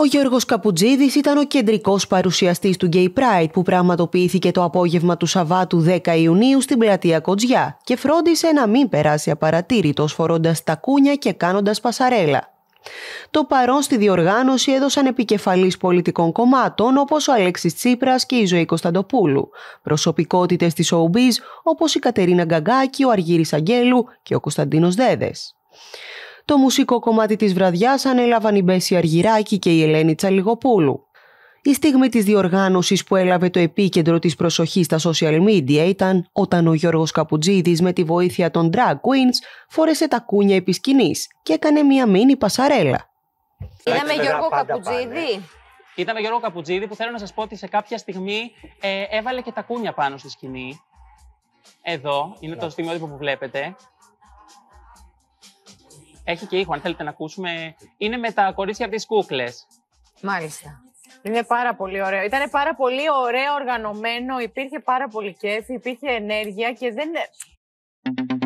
Ο Γιώργος Καπουτζίδης ήταν ο κεντρικός παρουσιαστής του Gay Pride που πραγματοποιήθηκε το απόγευμα του Σαββάτου 10 Ιουνίου στην πλατεία Κοτζιά και φρόντισε να μην περάσει απαρατήρητος φορώντας τακούνια και κάνοντας πασαρέλα. Το παρόν στη διοργάνωση έδωσαν επικεφαλής πολιτικών κομμάτων όπως ο Αλέξης Τσίπρας και η Ζωή Κωνσταντοπούλου, προσωπικότητες της Showbiz όπως η Κατερίνα Γκαγκάκη, ο Αργύρης Αγγέλου και ο Κωνσταντίνος Δέδες. Το μουσικό κομμάτι της βραδιάς ανέλαβαν η Μπέση Αργυράκη και η Ελένη Τσαλιγοπούλου. Η στιγμή της διοργάνωσης που έλαβε το επίκεντρο της προσοχής στα social media ήταν όταν ο Γιώργος Καπουτζίδης με τη βοήθεια των drag queens φόρεσε τα κούνια επί σκηνής και έκανε μία μίνι πασαρέλα. Είδαμε Γιώργο Καπουτζίδη. Είδαμε Γιώργο Καπουτζίδη που θέλω να σας πω ότι σε κάποια στιγμή ε, έβαλε και τα κούνια πάνω στη σκηνή. Εδώ, είναι το στιγμιότυπο που βλέπετε. Έχει και ήχο, αν θέλετε να ακούσουμε. Είναι με τα κορίτσια από τις κούκλες. Μάλιστα. Είναι πάρα πολύ ωραίο. Ήταν πάρα πολύ ωραίο οργανωμένο, υπήρχε πάρα πολύ κέφι, υπήρχε ενέργεια και δεν.